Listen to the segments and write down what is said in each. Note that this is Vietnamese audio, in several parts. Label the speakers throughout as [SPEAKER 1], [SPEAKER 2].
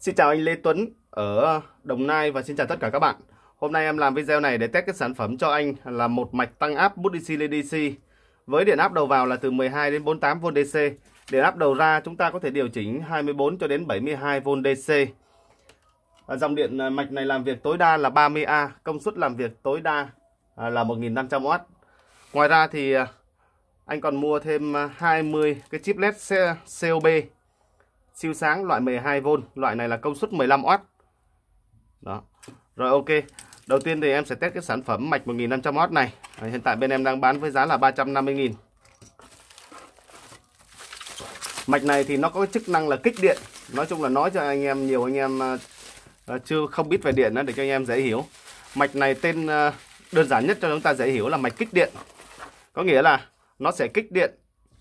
[SPEAKER 1] Xin chào anh Lê Tuấn ở Đồng Nai và xin chào tất cả các bạn. Hôm nay em làm video này để test cái sản phẩm cho anh là một mạch tăng áp bút DC lên DC với điện áp đầu vào là từ 12 đến 48V DC. Điện áp đầu ra chúng ta có thể điều chỉnh 24 cho đến 72V DC. À, dòng điện à, mạch này làm việc tối đa là 30A, công suất làm việc tối đa à, là 1500W. Ngoài ra thì anh còn mua thêm 20 cái chip LED COB siêu sáng loại 12V, loại này là công suất 15W. Đó. Rồi ok. Đầu tiên thì em sẽ test cái sản phẩm mạch 1500W này. À, hiện tại bên em đang bán với giá là 350 000 Mạch này thì nó có chức năng là kích điện. Nói chung là nói cho anh em nhiều anh em uh, chưa không biết về điện đó để cho anh em dễ hiểu. Mạch này tên uh, đơn giản nhất cho chúng ta dễ hiểu là mạch kích điện. Có nghĩa là nó sẽ kích điện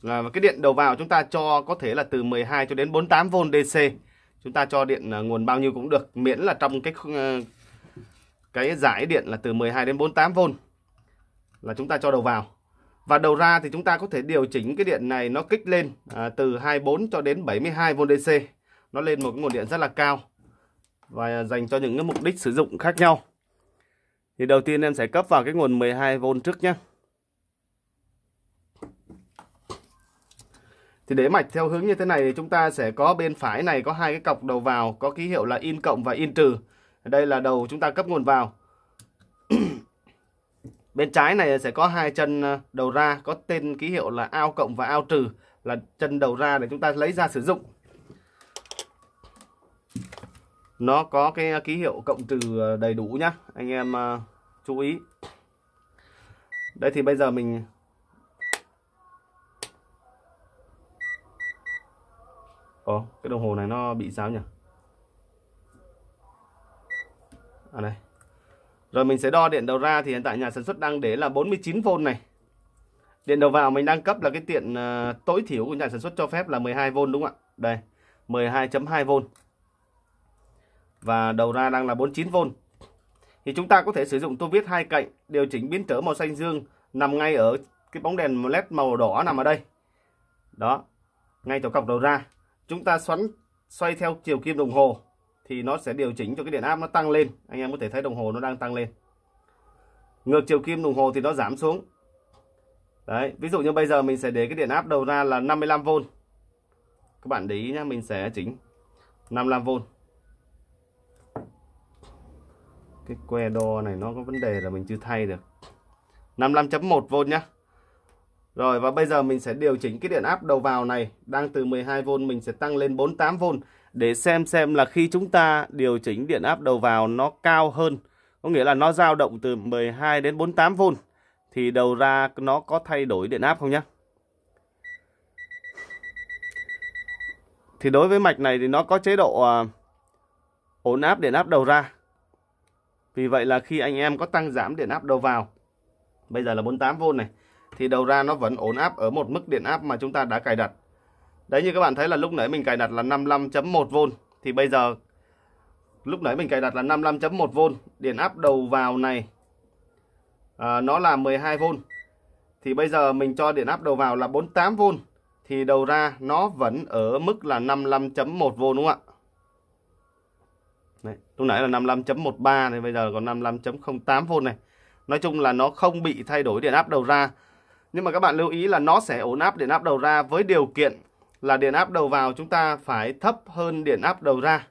[SPEAKER 1] À, và cái điện đầu vào chúng ta cho có thể là từ 12 cho đến 48V DC. Chúng ta cho điện à, nguồn bao nhiêu cũng được miễn là trong cái à, cái giải điện là từ 12 đến 48V là chúng ta cho đầu vào. Và đầu ra thì chúng ta có thể điều chỉnh cái điện này nó kích lên à, từ 24 cho đến 72V DC. Nó lên một cái nguồn điện rất là cao và dành cho những cái mục đích sử dụng khác nhau. Thì đầu tiên em sẽ cấp vào cái nguồn 12V trước nhé. Thì để mạch theo hướng như thế này thì chúng ta sẽ có bên phải này có hai cái cọc đầu vào có ký hiệu là in cộng và in trừ. Đây là đầu chúng ta cấp nguồn vào. bên trái này sẽ có hai chân ờ, đầu ra có tên ký hiệu là ao cộng và ao trừ là chân đầu ra để chúng ta lấy ra sử dụng. Nó có cái ờ, ký hiệu cộng trừ ờ, đầy đủ nhá. Anh em chú ý. đây thì bây giờ mình Ồ, cái đồng hồ này nó bị sao nhỉ? À đây. Rồi mình sẽ đo điện đầu ra thì hiện tại nhà sản xuất đang để là 49V này. Điện đầu vào mình đang cấp là cái tiện uh, tối thiểu của nhà sản xuất cho phép là 12V đúng không ạ? Đây, 12.2V. Và đầu ra đang là 49V. Thì chúng ta có thể sử dụng tua vít hai cạnh điều chỉnh biến trở màu xanh dương nằm ngay ở cái bóng đèn LED màu đỏ nằm ở đây. Đó, ngay chỗ cọc đầu ra chúng ta xoắn xoay theo chiều kim đồng hồ thì nó sẽ điều chỉnh cho cái điện áp nó tăng lên anh em có thể thấy đồng hồ nó đang tăng lên ngược chiều kim đồng hồ thì nó giảm xuống đấy ví dụ như bây giờ mình sẽ để cái điện áp đầu ra là 55V các bạn để ý nhé mình sẽ chỉnh 55V cái que đo này nó có vấn đề là mình chưa thay được 55.1V nhá rồi và bây giờ mình sẽ điều chỉnh cái điện áp đầu vào này đang từ 12V mình sẽ tăng lên 48V để xem xem là khi chúng ta điều chỉnh điện áp đầu vào nó cao hơn có nghĩa là nó dao động từ 12 đến 48V thì đầu ra nó có thay đổi điện áp không nhá. Thì đối với mạch này thì nó có chế độ à, ổn áp điện áp đầu ra. Vì vậy là khi anh em có tăng giảm điện áp đầu vào bây giờ là 48V này thì đầu ra nó vẫn ổn áp ở một mức điện áp mà chúng ta đã cài đặt. Đấy như các bạn thấy là lúc nãy mình cài đặt là 55.1V thì bây giờ lúc nãy mình cài đặt là 55.1V, điện áp đầu vào này à, nó là 12V. Thì bây giờ mình cho điện áp đầu vào là 48V thì đầu ra nó vẫn ở mức là 55.1V đúng không ạ? Đấy, lúc nãy là 55.13 này bây giờ còn 55.08V này. Nói chung là nó không bị thay đổi điện áp đầu ra nhưng mà các bạn lưu ý là nó sẽ ổn áp điện áp đầu ra với điều kiện là điện áp đầu vào chúng ta phải thấp hơn điện áp đầu ra.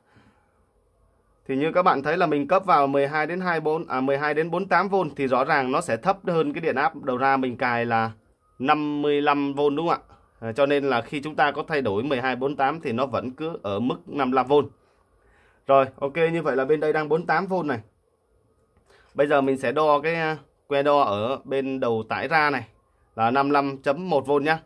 [SPEAKER 1] Thì như các bạn thấy là mình cấp vào 12 đến 24 à 12 đến 48V thì rõ ràng nó sẽ thấp hơn cái điện áp đầu ra mình cài là 55V đúng không ạ? À, cho nên là khi chúng ta có thay đổi 1248 thì nó vẫn cứ ở mức 55V. Rồi, ok như vậy là bên đây đang 48V này. Bây giờ mình sẽ đo cái à, que đo ở bên đầu tải ra này là 55.1V nhé.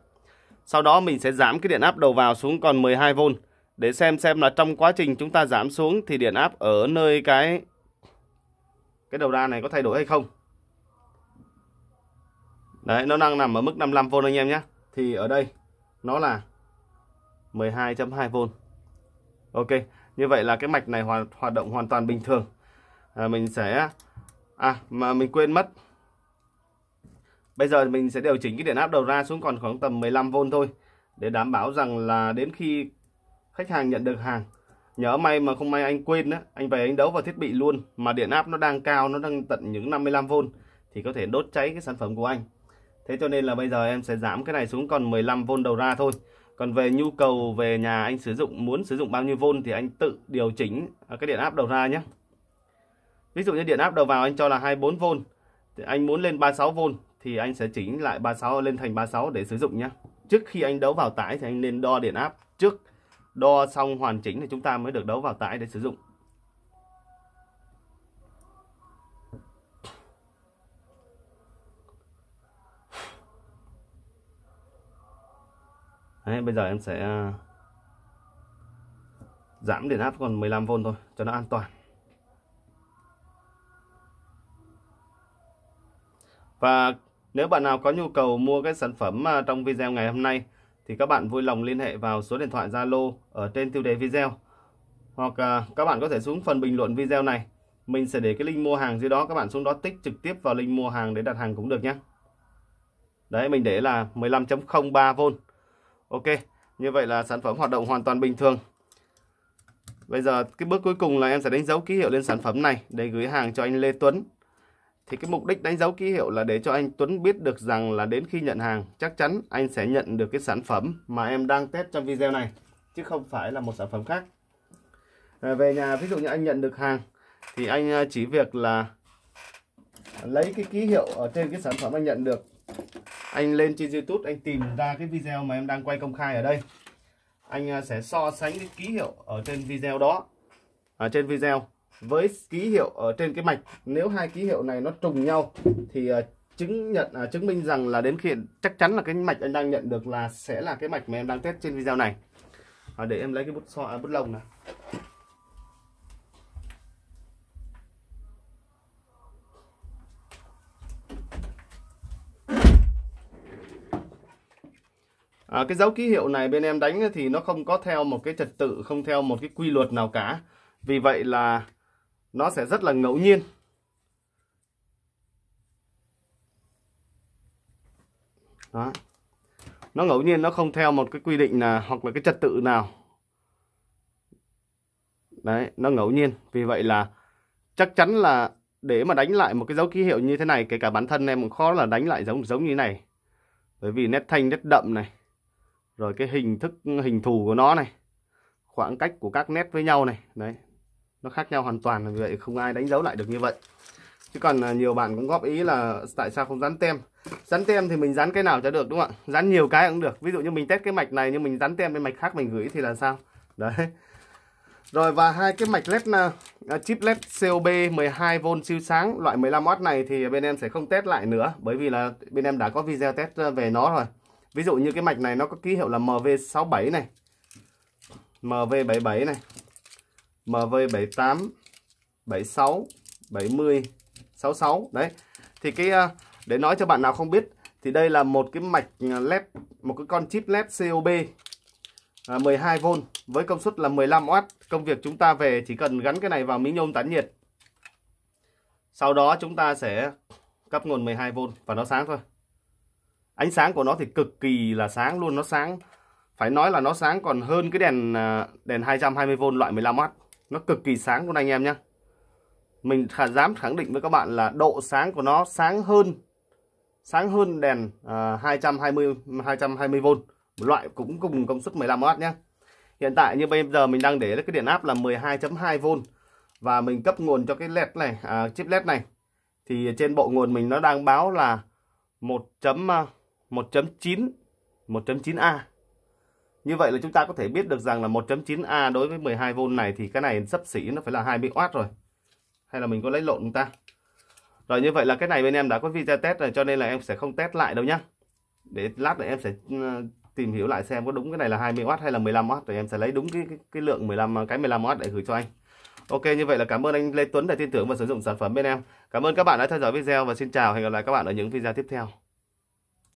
[SPEAKER 1] Sau đó mình sẽ giảm cái điện áp đầu vào xuống còn 12V để xem xem là trong quá trình chúng ta giảm xuống thì điện áp ở nơi cái cái đầu ra này có thay đổi hay không. Đấy, nó đang nằm ở mức 55V anh em nhé. Thì ở đây nó là 12.2V. Ok, như vậy là cái mạch này hoạt, hoạt động hoàn toàn bình thường. À, mình sẽ... À, mà mình quên mất Bây giờ mình sẽ điều chỉnh cái điện áp đầu ra xuống còn khoảng tầm 15V thôi để đảm bảo rằng là đến khi khách hàng nhận được hàng nhớ may mà không may anh quên á anh về anh đấu vào thiết bị luôn mà điện áp nó đang cao nó đang tận những 55V thì có thể đốt cháy cái sản phẩm của anh thế cho nên là bây giờ em sẽ giảm cái này xuống còn 15V đầu ra thôi còn về nhu cầu về nhà anh sử dụng muốn sử dụng bao nhiêu vôn thì anh tự điều chỉnh cái điện áp đầu ra nhé ví dụ như điện áp đầu vào anh cho là 24V thì anh muốn lên 36V thì anh sẽ chỉnh lại 36 lên thành 36 để sử dụng nhé. Trước khi anh đấu vào tải thì anh nên đo điện áp trước. Đo xong hoàn chỉnh thì chúng ta mới được đấu vào tải để sử dụng. Đấy, bây giờ em sẽ à, giảm điện áp còn 15V thôi cho nó an toàn. Và nếu bạn nào có nhu cầu mua các sản phẩm à, trong video ngày hôm nay thì các bạn vui lòng liên hệ vào số điện thoại Zalo ở trên tiêu đề video. Hoặc à, các bạn có thể xuống phần bình luận video này. Mình sẽ để cái link mua hàng dưới đó các bạn xuống đó tích trực tiếp vào link mua hàng để đặt hàng cũng được nhé. Đấy mình để là 15.03V. Ok, như vậy là sản phẩm hoạt động hoàn toàn bình thường. Bây giờ cái bước cuối cùng là em sẽ đánh dấu ký hiệu lên sản phẩm này để gửi hàng cho anh Lê Tuấn thì cái mục đích đánh dấu ký hiệu là để cho anh Tuấn biết được rằng là đến khi nhận hàng chắc chắn anh sẽ nhận được cái sản phẩm mà em đang test trong video này chứ không phải là một sản phẩm khác à, về nhà ví dụ như anh nhận được hàng thì anh à, chỉ việc là lấy cái ký hiệu ở trên cái sản phẩm anh nhận được anh lên trên YouTube anh tìm ra cái video mà em đang quay công khai ở đây anh à, sẽ so sánh cái ký hiệu ở trên video đó ở trên video với ký hiệu ở trên cái mạch nếu hai ký hiệu này nó trùng nhau thì uh, chứng nhận uh, chứng minh rằng là đến khi chắc chắn là cái mạch anh đang nhận được là sẽ là cái mạch mà em đang test trên video này à, để em lấy cái bút so à, bút lông này À, cái dấu ký hiệu này bên em đánh thì nó không có theo một cái trật tự, không theo một cái quy luật nào cả. Vì vậy là nó sẽ rất là ngẫu nhiên. Đó. Nó ngẫu nhiên nó không theo một cái quy định là hoặc là cái trật tự nào. Đấy, nó ngẫu nhiên. Vì vậy là chắc chắn là để mà đánh lại một cái dấu ký hiệu như thế này, kể cả bản thân em cũng khó là đánh lại giống giống như thế này. Bởi vì nét thanh nét đậm này, rồi cái hình thức hình thù của nó này, khoảng cách của các nét với nhau này, đấy, nó khác nhau hoàn toàn là vậy không ai đánh dấu lại được như vậy chứ còn à, nhiều bạn cũng góp ý là tại sao không dán tem dán tem thì mình dán cái nào cho được đúng không ạ dán nhiều cái cũng được ví dụ như mình test cái mạch này nhưng mình dán tem cái mạch khác mình gửi thì là sao đấy rồi và hai cái mạch led à, à, chip led COB 12V siêu sáng loại 15W này thì bên em sẽ không test lại nữa bởi vì là bên em đã có video test về nó rồi. Ví dụ như cái mạch này nó có ký hiệu là MV67 này. MV77 này MV78 76 70 66 đấy thì cái à, để nói cho bạn nào không biết thì đây là một cái mạch à, led một cái con chip led COB 12V với công suất là 15W công việc chúng ta về chỉ cần gắn cái này vào miếng nhôm tán nhiệt sau đó chúng ta sẽ cấp nguồn 12V và nó sáng thôi ánh sáng của nó thì cực kỳ là sáng luôn nó sáng phải nói là nó sáng còn hơn cái đèn à, đèn 220V loại 15W nó cực kỳ sáng luôn anh em nhé mình khả dám khẳng định với các bạn là độ sáng của nó sáng hơn sáng hơn đèn à, 220 220V một loại cũng cùng công suất 15W nhé hiện tại như bây giờ mình đang để cái điện áp là 12.2V và mình cấp nguồn cho cái led này à, chip led này thì trên bộ nguồn mình nó đang báo là 1.1.9 1.9A như vậy là chúng ta có thể biết được rằng là 1.9A đối với 12V này thì cái này sấp xỉ nó phải là 20W rồi. Hay là mình có lấy lộn không ta? Rồi như vậy là cái này bên em đã có video test rồi cho nên là em sẽ không test lại đâu nhá. Để lát nữa em sẽ ừ, tìm hiểu lại xem có đúng cái này là 20W hay là 15W thì em sẽ lấy đúng cái cái, cái lượng 15 cái 15W để gửi cho anh. Ok như vậy là cảm ơn anh Lê Tuấn đã tin tưởng và sử dụng sản phẩm bên em. Cảm ơn các bạn đã theo dõi video và xin chào hẹn gặp lại các bạn ở những video tiếp theo.